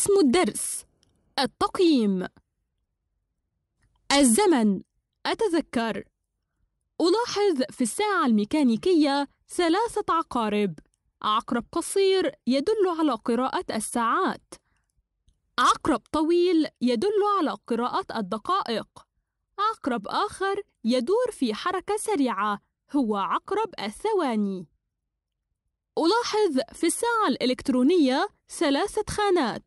اسم الدرس التقييم الزمن أتذكر ألاحظ في الساعة الميكانيكية ثلاثة عقارب عقرب قصير يدل على قراءة الساعات عقرب طويل يدل على قراءة الدقائق عقرب آخر يدور في حركة سريعة هو عقرب الثواني ألاحظ في الساعة الإلكترونية ثلاثة خانات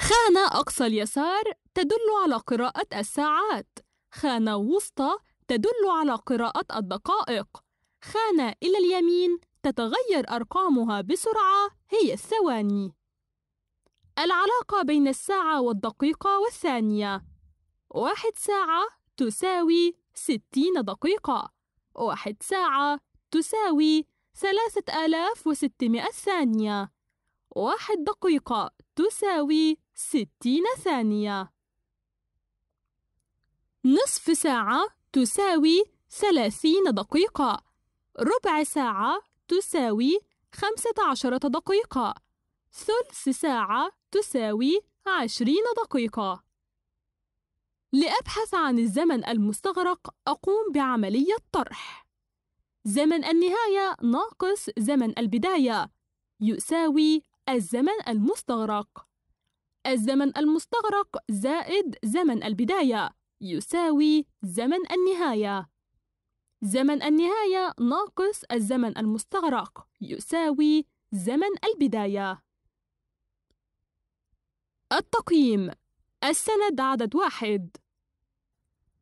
خانة أقصى اليسار تدل على قراءة الساعات خانة وسطى تدل على قراءة الدقائق خانة إلى اليمين تتغير أرقامها بسرعة هي الثواني العلاقة بين الساعة والدقيقة والثانية واحد ساعة تساوي ستين دقيقة واحد ساعة تساوي ثلاثة آلاف وستمائة ثانية واحد دقيقة تساوي ستين ثانية نصف ساعة تساوي ثلاثين دقيقة ربع ساعة تساوي خمسة عشرة دقيقة ثلث ساعة تساوي عشرين دقيقة لأبحث عن الزمن المستغرق أقوم بعملية طرح زمن النهاية ناقص زمن البداية يساوي الزمن المستغرق الزمن المستغرق زائد زمن البداية يساوي زمن النهاية زمن النهاية ناقص الزمن المستغرق يساوي زمن البداية التقييم السند عدد واحد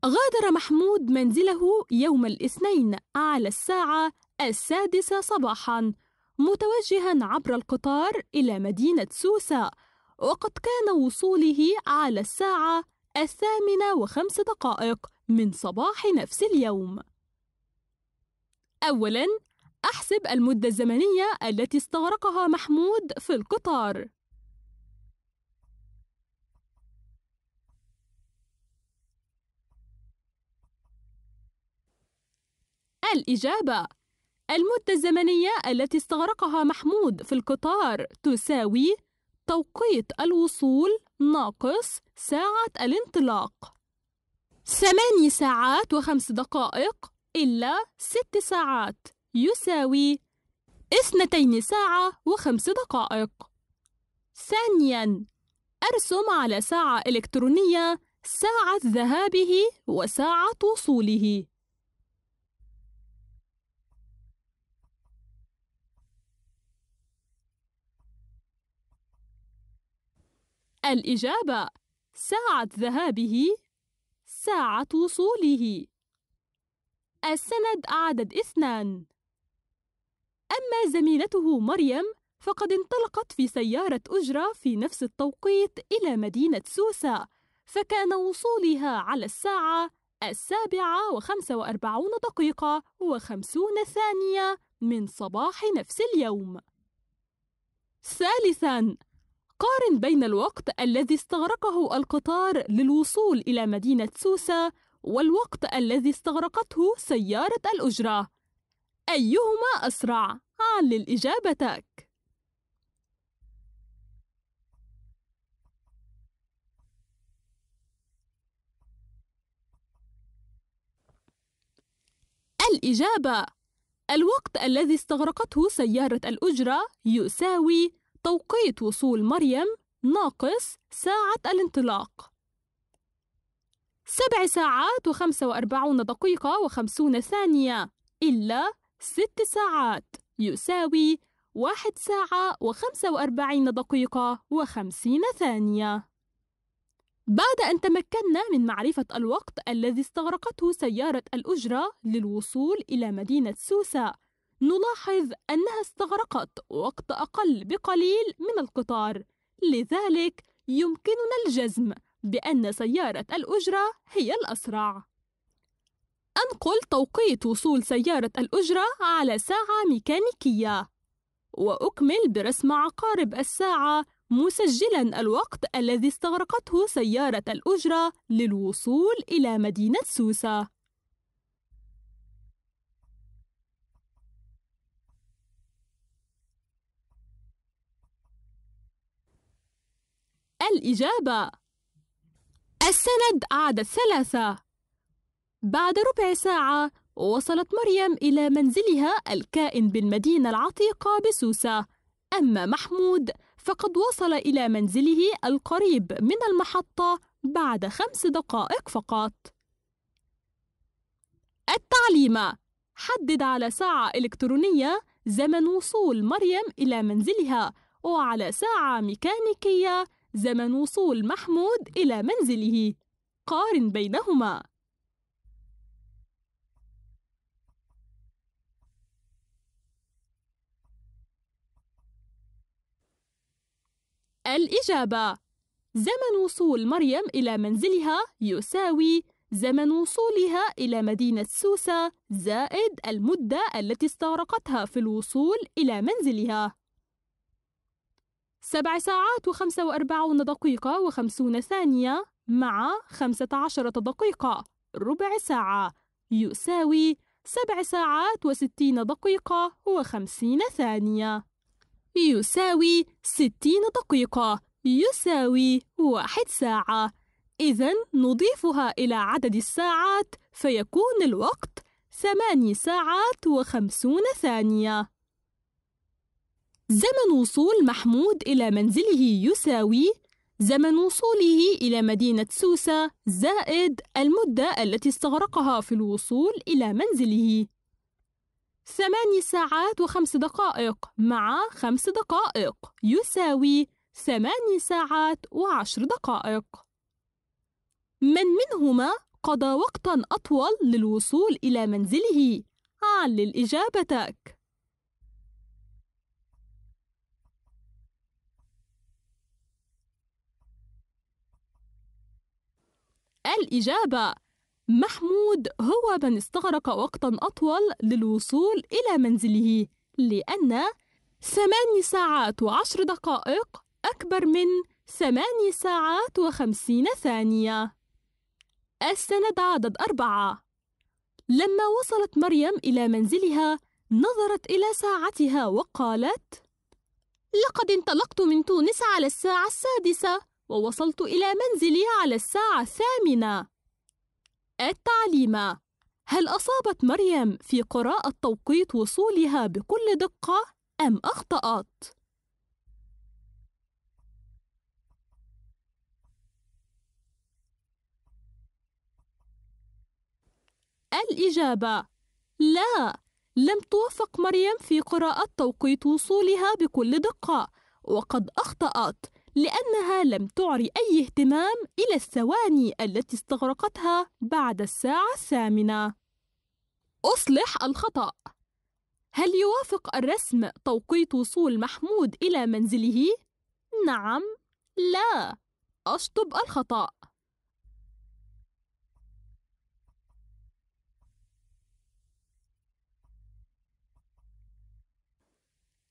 غادر محمود منزله يوم الاثنين على الساعة السادسة صباحا متوجها عبر القطار إلى مدينة سوسة وقد كان وصوله على الساعة الثامنة وخمس دقائق من صباح نفس اليوم أولاً أحسب المدة الزمنية التي استغرقها محمود في القطار الإجابة المدة الزمنية التي استغرقها محمود في القطار تساوي توقيت الوصول ناقص ساعة الانطلاق ثماني ساعات وخمس دقائق إلا ست ساعات يساوي اثنتين ساعة وخمس دقائق ثانياً أرسم على ساعة إلكترونية ساعة ذهابه وساعة وصوله الإجابة ساعة ذهابه ساعة وصوله السند عدد اثنان أما زميلته مريم فقد انطلقت في سيارة أجرة في نفس التوقيت إلى مدينة سوسة فكان وصولها على الساعة السابعة وخمسة وأربعون دقيقة وخمسون ثانية من صباح نفس اليوم ثالثاً قارن بين الوقت الذي استغرقه القطار للوصول إلى مدينة سوسة والوقت الذي استغرقته سيارة الأجرة أيهما أسرع؟ علل إجابتك الإجابة الوقت الذي استغرقته سيارة الأجرة يساوي توقيت وصول مريم ناقص ساعة الانطلاق سبع ساعات وخمسة وأربعون دقيقة وخمسون ثانية إلا ست ساعات يساوي واحد ساعة وخمسة وأربعين دقيقة وخمسين ثانية بعد أن تمكنا من معرفة الوقت الذي استغرقته سيارة الأجرة للوصول إلى مدينة سوسة نلاحظ أنها استغرقت وقت أقل بقليل من القطار لذلك يمكننا الجزم بأن سيارة الأجرة هي الأسرع أنقل توقيت وصول سيارة الأجرة على ساعة ميكانيكية وأكمل برسم عقارب الساعة مسجلا الوقت الذي استغرقته سيارة الأجرة للوصول إلى مدينة سوسة الإجابة السند عدد الثلاثة بعد ربع ساعة وصلت مريم إلى منزلها الكائن بالمدينة العتيقة بسوسة أما محمود فقد وصل إلى منزله القريب من المحطة بعد خمس دقائق فقط التعليمة حدد على ساعة إلكترونية زمن وصول مريم إلى منزلها وعلى ساعة ميكانيكية زمن وصول محمود إلى منزله قارن بينهما الإجابة زمن وصول مريم إلى منزلها يساوي زمن وصولها إلى مدينة سوسة زائد المدة التي استغرقتها في الوصول إلى منزلها سبع ساعات وخمسة وأربعون دقيقة وخمسون ثانية مع خمسة عشرة دقيقة ربع ساعة يساوي سبع ساعات وستين دقيقة وخمسين ثانية يساوي ستين دقيقة يساوي واحد ساعة إذا نضيفها إلى عدد الساعات فيكون الوقت ثماني ساعات وخمسون ثانية زمن وصول محمود إلى منزله يساوي زمن وصوله إلى مدينة سوسة زائد المدة التي استغرقها في الوصول إلى منزله ثماني ساعات وخمس دقائق مع خمس دقائق يساوي ثماني ساعات وعشر دقائق من منهما قضى وقتا أطول للوصول إلى منزله؟ علل إجابتك الإجابة محمود هو من استغرق وقتا أطول للوصول إلى منزله لأن ثماني ساعات وعشر دقائق أكبر من ثماني ساعات وخمسين ثانية السند عدد أربعة لما وصلت مريم إلى منزلها نظرت إلى ساعتها وقالت لقد انطلقت من تونس على الساعة السادسة ووصلت إلى منزلي على الساعة الثامنة التعليم هل أصابت مريم في قراءة توقيت وصولها بكل دقة أم أخطأت؟ الإجابة لا لم توفق مريم في قراءة توقيت وصولها بكل دقة وقد أخطأت لأنها لم تعري أي اهتمام إلى الثواني التي استغرقتها بعد الساعة الثامنة. أصلح الخطأ. هل يوافق الرسم توقيت وصول محمود إلى منزله؟ نعم، لا، أشطب الخطأ.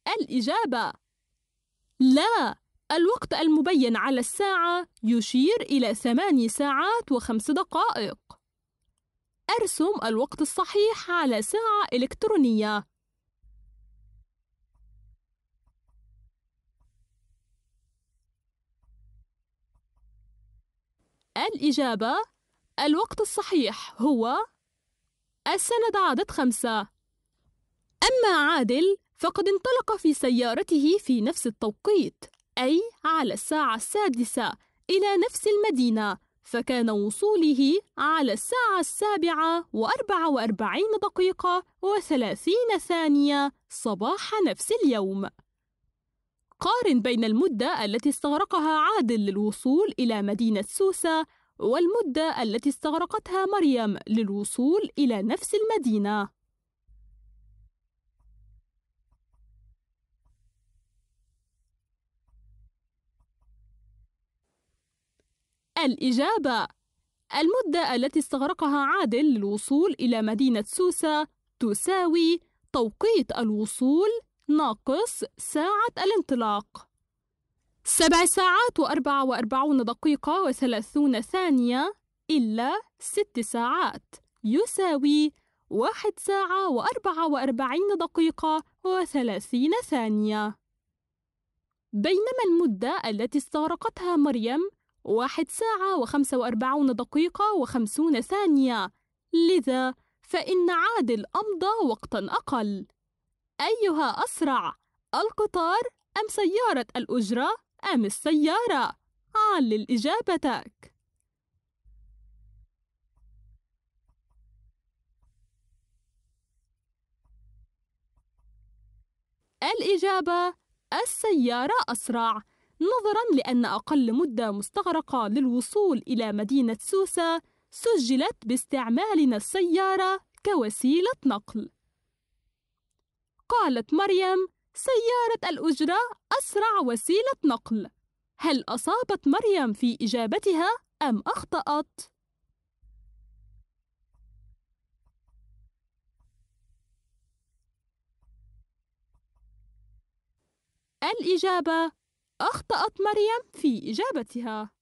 الإجابة لا الوقت المبين على الساعة يشير إلى ثماني ساعات وخمس دقائق. أرسم الوقت الصحيح على ساعة إلكترونية. الإجابة الوقت الصحيح هو السند عدد خمسة أما عادل فقد انطلق في سيارته في نفس التوقيت أي على الساعة السادسة إلى نفس المدينة فكان وصوله على الساعة السابعة وأربعة وأربعين دقيقة وثلاثين ثانية صباح نفس اليوم قارن بين المدة التي استغرقها عادل للوصول إلى مدينة سوسة والمدة التي استغرقتها مريم للوصول إلى نفس المدينة الإجابة المدة التي استغرقها عادل للوصول إلى مدينة سوسة تساوي توقيت الوصول ناقص ساعة الانطلاق سبع ساعات وأربعة وأربعون دقيقة وثلاثون ثانية إلا ست ساعات يساوي واحد ساعة وأربعة وأربعين دقيقة وثلاثين ثانية بينما المدة التي استغرقتها مريم واحد ساعة وخمسة وأربعون دقيقة وخمسون ثانية لذا فإن عادل أمضى وقتا أقل أيها أسرع القطار أم سيارة الأجرة أم السيارة علل إجابتك الإجابة السيارة أسرع نظرا لأن أقل مدة مستغرقة للوصول إلى مدينة سوسة سجلت باستعمالنا السيارة كوسيلة نقل. قالت مريم: سيارة الأجرة أسرع وسيلة نقل. هل أصابت مريم في إجابتها أم أخطأت؟ الإجابة أخطأت مريم في إجابتها